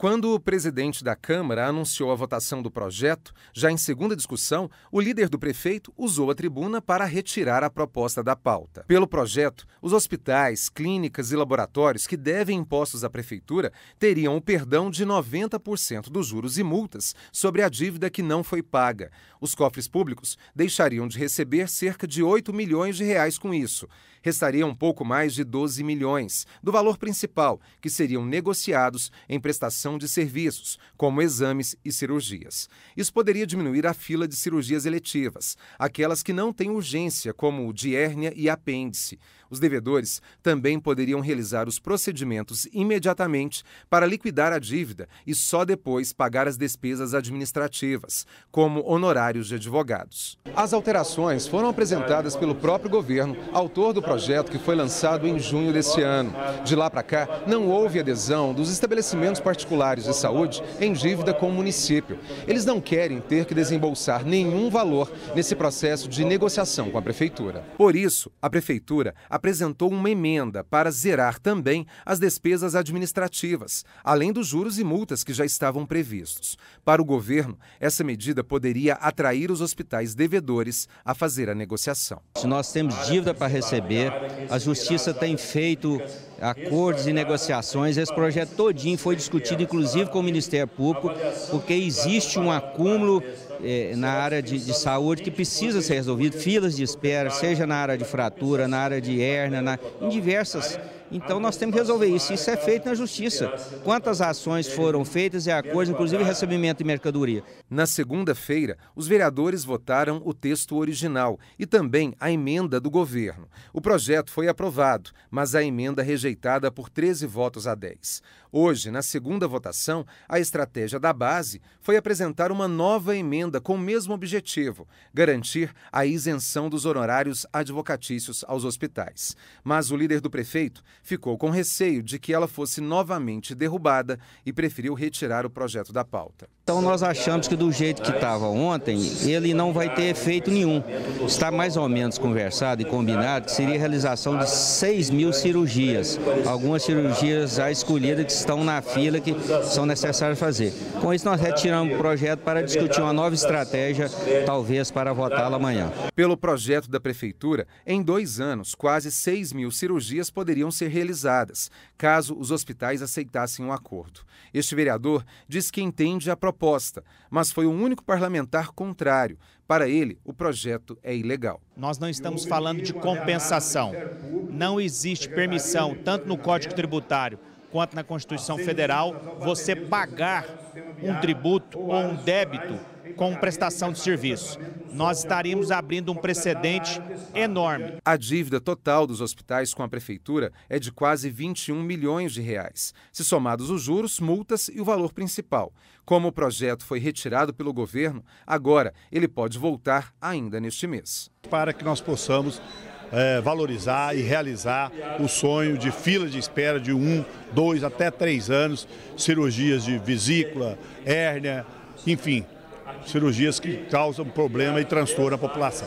Quando o presidente da Câmara anunciou a votação do projeto, já em segunda discussão, o líder do prefeito usou a tribuna para retirar a proposta da pauta. Pelo projeto, os hospitais, clínicas e laboratórios que devem impostos à prefeitura teriam o perdão de 90% dos juros e multas sobre a dívida que não foi paga. Os cofres públicos deixariam de receber cerca de 8 milhões de reais com isso. Restaria um pouco mais de 12 milhões do valor principal, que seriam negociados em prestação prestação de serviços, como exames e cirurgias. Isso poderia diminuir a fila de cirurgias eletivas, aquelas que não têm urgência, como de hérnia e apêndice, os devedores também poderiam realizar os procedimentos imediatamente para liquidar a dívida e só depois pagar as despesas administrativas, como honorários de advogados. As alterações foram apresentadas pelo próprio governo, autor do projeto que foi lançado em junho deste ano. De lá para cá, não houve adesão dos estabelecimentos particulares de saúde em dívida com o município. Eles não querem ter que desembolsar nenhum valor nesse processo de negociação com a prefeitura. Por isso, a prefeitura apresentou uma emenda para zerar também as despesas administrativas, além dos juros e multas que já estavam previstos. Para o governo, essa medida poderia atrair os hospitais devedores a fazer a negociação. Se nós temos dívida para receber, a justiça tem feito acordos e negociações. Esse projeto todinho foi discutido, inclusive, com o Ministério Público, porque existe um acúmulo eh, na área de, de, saúde que precisa ser resolvido, filas de espera, seja na área de fratura, na área de hérnia, na, em diversas então nós temos que resolver isso. Isso é feito na justiça. Quantas ações foram feitas e acordos, inclusive recebimento de mercadoria. Na segunda-feira, os vereadores votaram o texto original e também a emenda do governo. O projeto foi aprovado, mas a emenda rejeitada por 13 votos a 10. Hoje, na segunda votação, a estratégia da base foi apresentar uma nova emenda com o mesmo objetivo: garantir a isenção dos honorários advocatícios aos hospitais. Mas o líder do prefeito ficou com receio de que ela fosse novamente derrubada e preferiu retirar o projeto da pauta. Então nós achamos que do jeito que estava ontem, ele não vai ter efeito nenhum. Está mais ou menos conversado e combinado que seria a realização de 6 mil cirurgias. Algumas cirurgias já escolhidas que estão na fila que são necessárias fazer. Com isso nós retiramos o projeto para discutir uma nova estratégia, talvez para votá-la amanhã. Pelo projeto da Prefeitura, em dois anos, quase 6 mil cirurgias poderiam ser realizadas, caso os hospitais aceitassem o um acordo. Este vereador diz que entende a proposta proposta, mas foi o único parlamentar contrário. Para ele, o projeto é ilegal. Nós não estamos falando de compensação. Não existe permissão, tanto no Código Tributário quanto na Constituição Federal, você pagar um tributo ou um débito com prestação de serviço. Nós estaríamos abrindo um precedente enorme. A dívida total dos hospitais com a prefeitura é de quase 21 milhões de reais, se somados os juros, multas e o valor principal. Como o projeto foi retirado pelo governo, agora ele pode voltar ainda neste mês. Para que nós possamos é, valorizar e realizar o sonho de fila de espera de um, dois até três anos, cirurgias de vesícula, hérnia, enfim, cirurgias que causam problema e transtorno à população.